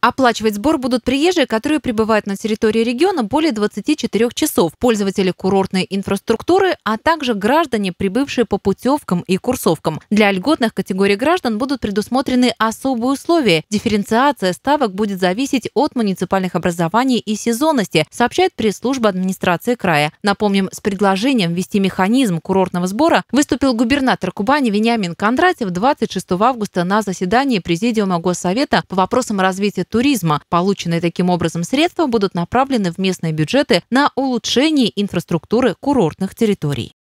Оплачивать сбор будут приезжие, которые пребывают на территории региона более 24 часов, пользователи курортной инфраструктуры, а также граждане, прибывшие по путевкам и курсовкам. Для льготных категорий граждан будут предусмотрены особые условия. Дифференциация ставок будет зависеть от муниципальных образований и сезонности, сообщает пресс-служба администрации края. Напомним, с предложением ввести механизм курортного сбора выступил губернатор Кубани Вениамин Кондратьев 26 августа на заседании Президиума Госсовета по вопросам развития туризма. Полученные таким образом средства будут направлены в местные бюджеты на улучшение инфраструктуры курортных территорий.